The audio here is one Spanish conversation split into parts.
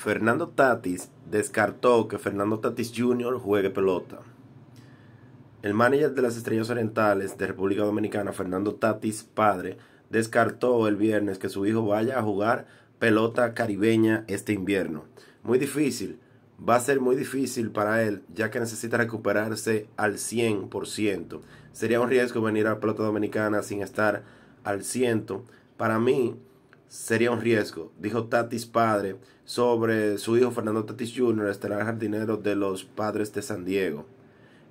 Fernando Tatis descartó que Fernando Tatis Jr. juegue pelota. El manager de las Estrellas Orientales de República Dominicana, Fernando Tatis, padre, descartó el viernes que su hijo vaya a jugar pelota caribeña este invierno. Muy difícil, va a ser muy difícil para él, ya que necesita recuperarse al 100%. Sería un riesgo venir a pelota dominicana sin estar al 100%. Para mí, sería un riesgo, dijo Tatis padre sobre su hijo Fernando Tatis Jr., el este jardinero de los Padres de San Diego.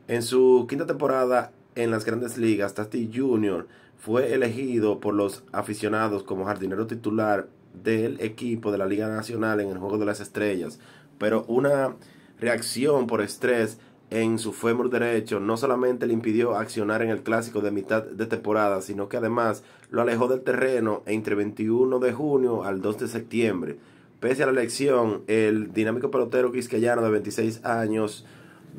En su quinta temporada en las grandes ligas, Tatis Jr. fue elegido por los aficionados como jardinero titular del equipo de la Liga Nacional en el Juego de las Estrellas, pero una reacción por estrés en su fémur derecho no solamente le impidió accionar en el clásico de mitad de temporada, sino que además lo alejó del terreno entre 21 de junio al 2 de septiembre. Pese a la elección, el dinámico pelotero quisqueyano de 26 años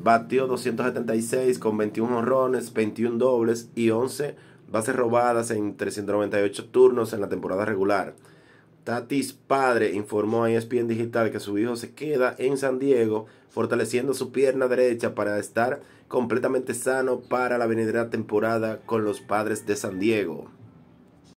batió 276 con 21 honrones, 21 dobles y 11 bases robadas en 398 turnos en la temporada regular. Tatis padre informó a ESPN Digital que su hijo se queda en San Diego fortaleciendo su pierna derecha para estar completamente sano para la venidera temporada con los padres de San Diego.